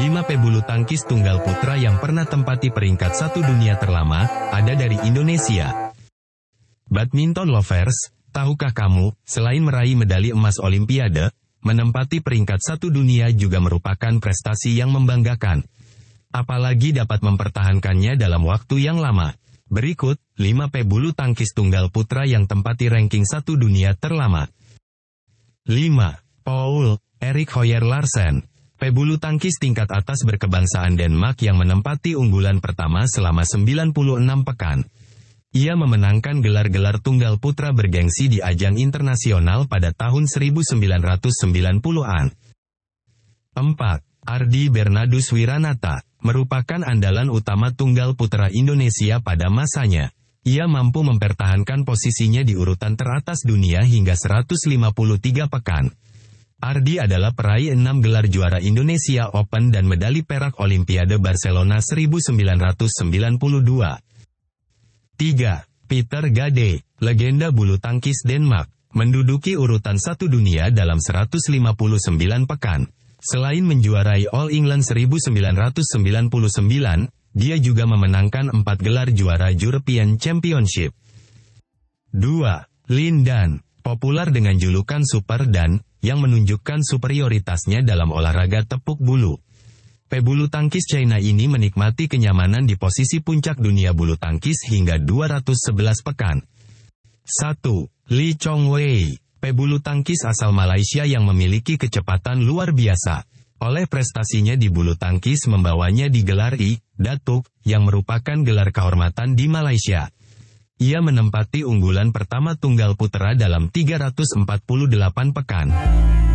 5 pebulu tangkis tunggal putra yang pernah tempati peringkat satu dunia terlama, ada dari Indonesia. Badminton lovers, tahukah kamu, selain meraih medali emas olimpiade, menempati peringkat satu dunia juga merupakan prestasi yang membanggakan. Apalagi dapat mempertahankannya dalam waktu yang lama. Berikut, 5 pebulu tangkis tunggal putra yang tempati ranking satu dunia terlama. 5. Paul, Erik Hoyer Larsen Pebulu tangkis tingkat atas berkebangsaan Denmark yang menempati unggulan pertama selama 96 pekan. Ia memenangkan gelar-gelar tunggal putra bergengsi di ajang internasional pada tahun 1990-an. 4. Ardi Bernadus Wiranata merupakan andalan utama tunggal putra Indonesia pada masanya. Ia mampu mempertahankan posisinya di urutan teratas dunia hingga 153 pekan. Ardi adalah peraih enam gelar juara Indonesia Open dan medali perak Olimpiade Barcelona 1992. 3. Peter Gade, legenda bulu tangkis Denmark, menduduki urutan satu dunia dalam 159 pekan. Selain menjuarai All England 1999, dia juga memenangkan empat gelar juara European Championship. 2. Lin Dan, populer dengan julukan Super Dan, yang menunjukkan superioritasnya dalam olahraga tepuk bulu. Pebulu tangkis China ini menikmati kenyamanan di posisi puncak dunia bulu tangkis hingga 211 pekan. 1. Lee Chong Wei, pebulu tangkis asal Malaysia yang memiliki kecepatan luar biasa. Oleh prestasinya di bulu tangkis membawanya di gelar I, Datuk, yang merupakan gelar kehormatan di Malaysia. Ia menempati unggulan pertama tunggal putra dalam 348 pekan.